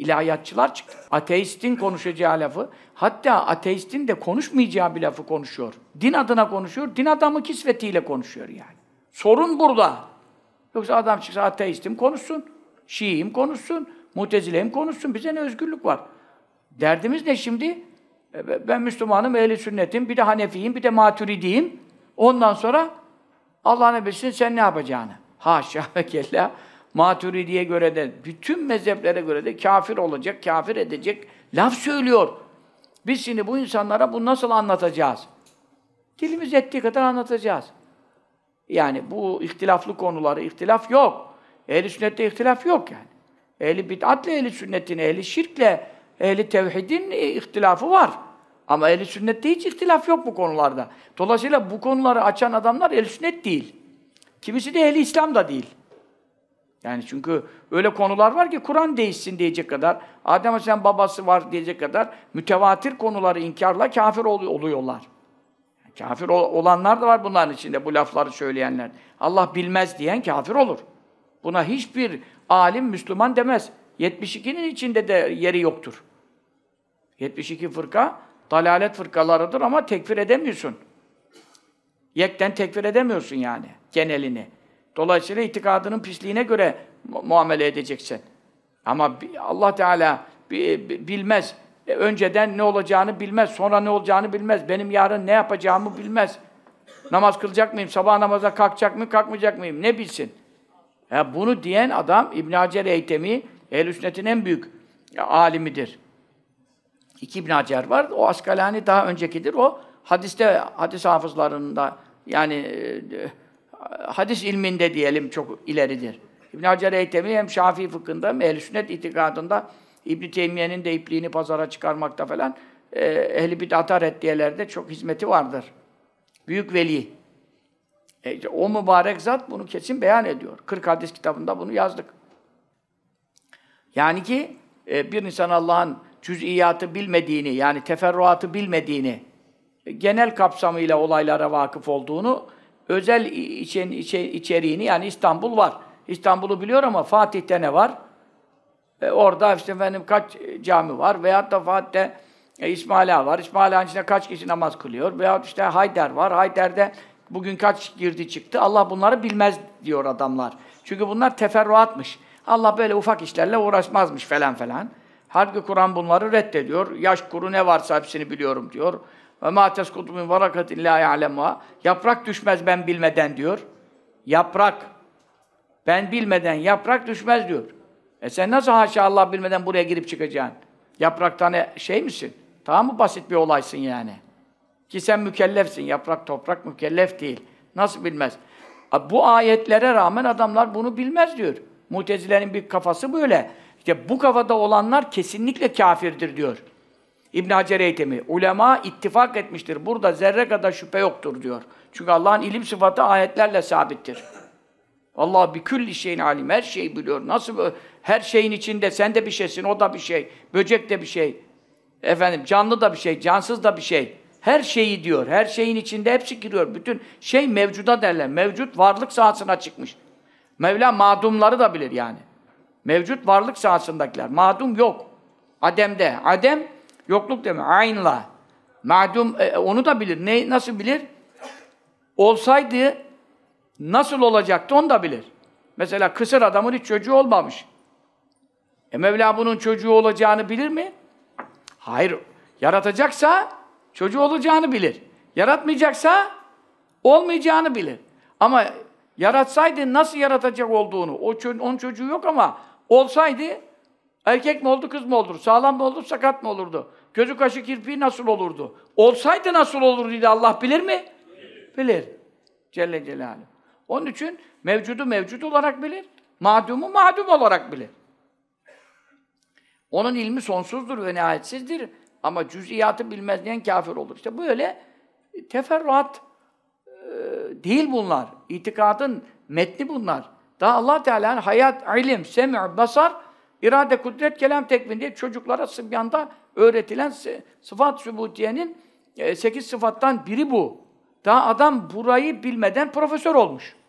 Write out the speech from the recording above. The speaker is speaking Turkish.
İlahiyatçılar çıktı. Ateistin konuşacağı lafı, hatta ateistin de konuşmayacağı bir lafı konuşuyor. Din adına konuşuyor, din adamı kisvetiyle konuşuyor yani. Sorun burada. Yoksa adam çıksa ateistim konuşsun, Şii'yim konuşsun, Mutezileyim konuşsun, bize ne özgürlük var. Derdimiz ne şimdi? E, ben Müslümanım, ehli sünnetim, bir de Hanefiyim, bir de Maturidiyim. Ondan sonra Allah ne bilsin sen ne yapacağını. Haşa ve kella. Maturidi'ye göre de, bütün mezheplere göre de kafir olacak, kafir edecek laf söylüyor. Biz şimdi bu insanlara bunu nasıl anlatacağız? Dilimiz ettiği kadar anlatacağız. Yani bu ihtilaflı konuları, ihtilaf yok. Ehli sünnette ihtilaf yok yani. Ehli bid'atle ehli sünnetin, ehli şirkle ehli tevhidin e, ihtilafı var. Ama ehli sünnette hiç ihtilaf yok bu konularda. Dolayısıyla bu konuları açan adamlar ehli sünnet değil. Kimisi de ehli İslam da değil. Yani çünkü öyle konular var ki Kur'an değişsin diyecek kadar, Adem Aleyhisselam babası var diyecek kadar mütevatir konuları inkarla kafir ol- oluyorlar. Kafir ol- olanlar da var bunların içinde bu lafları söyleyenler. Allah bilmez diyen kafir olur. Buna hiçbir alim Müslüman demez. 72'nin içinde de yeri yoktur. 72 fırka dalalet fırkalarıdır ama tekfir edemiyorsun. Yekten tekfir edemiyorsun yani genelini. Dolayısıyla itikadının pisliğine göre muamele edeceksin. Ama Allah Teala bilmez. E, önceden ne olacağını bilmez, sonra ne olacağını bilmez. Benim yarın ne yapacağımı bilmez. Namaz kılacak mıyım? Sabah namaza kalkacak mı, kalkmayacak mıyım? Ne bilsin? Ya e, bunu diyen adam İbn Hacer Eytemi Ehl-i Sünnet'in en büyük e, alimidir. İki İbn Hacer var. O Askalani daha öncekidir. O hadiste hadis hafızlarında yani hadis ilminde diyelim çok ileridir. İbn Hacer Eytemi hem Şafii fıkhında hem Ehl-i Sünnet itikadında İbn Teymiye'nin de ipliğini pazara çıkarmakta falan e, ehli bid'ata reddiyelerde çok hizmeti vardır. Büyük veli. E, o mübarek zat bunu kesin beyan ediyor. 40 hadis kitabında bunu yazdık. Yani ki e, bir insan Allah'ın cüz'iyatı bilmediğini yani teferruatı bilmediğini e, genel kapsamıyla olaylara vakıf olduğunu özel içen, içe, içeriğini yani İstanbul var. İstanbul'u biliyor ama Fatih'te ne var? E, orada işte efendim kaç cami var veyahut da Fatih'te e, İsmaila var. İsmaila'nın içinde kaç kişi namaz kılıyor? Veyahut işte Hayder var. Hayder'de bugün kaç girdi çıktı. Allah bunları bilmez diyor adamlar. Çünkü bunlar teferruatmış. Allah böyle ufak işlerle uğraşmazmış falan falan. Halbuki Kur'an bunları reddediyor. Yaş kuru ne varsa hepsini biliyorum diyor. Ve ma teskutu min varakatin la ya'lemuha. Yaprak düşmez ben bilmeden diyor. Yaprak. Ben bilmeden yaprak düşmez diyor. E sen nasıl haşa Allah bilmeden buraya girip çıkacaksın? Yapraktan şey misin? Tamam mı basit bir olaysın yani? Ki sen mükellefsin. Yaprak toprak mükellef değil. Nasıl bilmez? Bu ayetlere rağmen adamlar bunu bilmez diyor. Mutezilerin bir kafası böyle. İşte bu kafada olanlar kesinlikle kafirdir diyor. İbn Hacer Eytemi. Ulema ittifak etmiştir. Burada zerre kadar şüphe yoktur diyor. Çünkü Allah'ın ilim sıfatı ayetlerle sabittir. Allah bir külli şeyin alim. Her şeyi biliyor. Nasıl her şeyin içinde sen de bir şeysin, o da bir şey, böcek de bir şey. Efendim canlı da bir şey, cansız da bir şey. Her şeyi diyor. Her şeyin içinde hepsi giriyor. Bütün şey mevcuda derler. Mevcut varlık sahasına çıkmış. Mevla madumları da bilir yani. Mevcut varlık sahasındakiler. Madum yok. Adem'de. Adem Yokluk deme Aynla. Madum e, e, onu da bilir. Ne nasıl bilir? Olsaydı nasıl olacaktı onu da bilir. Mesela kısır adamın hiç çocuğu olmamış. E Mevla bunun çocuğu olacağını bilir mi? Hayır. Yaratacaksa çocuğu olacağını bilir. Yaratmayacaksa olmayacağını bilir. Ama yaratsaydı nasıl yaratacak olduğunu, o onun çocuğu yok ama olsaydı Erkek mi oldu, kız mı olur? Sağlam mı olur, sakat mı olurdu? Gözü kaşı kirpiği nasıl olurdu? Olsaydı nasıl olurdu diye Allah bilir mi? Bilir. Celle Celaluhu. Onun için mevcudu mevcut olarak bilir. Madumu madum olarak bilir. Onun ilmi sonsuzdur ve nihayetsizdir. Ama cüz'iyatı bilmez diyen kafir olur. İşte böyle teferruat e, değil bunlar. İtikadın metni bunlar. Daha Allah Teala'nın hayat, ilim, sem'i, basar İrade, kudret, kelam, tekvin diye çocuklara sıbyanda öğretilen sıfat sübutiyenin e, sekiz sıfattan biri bu. Daha adam burayı bilmeden profesör olmuş.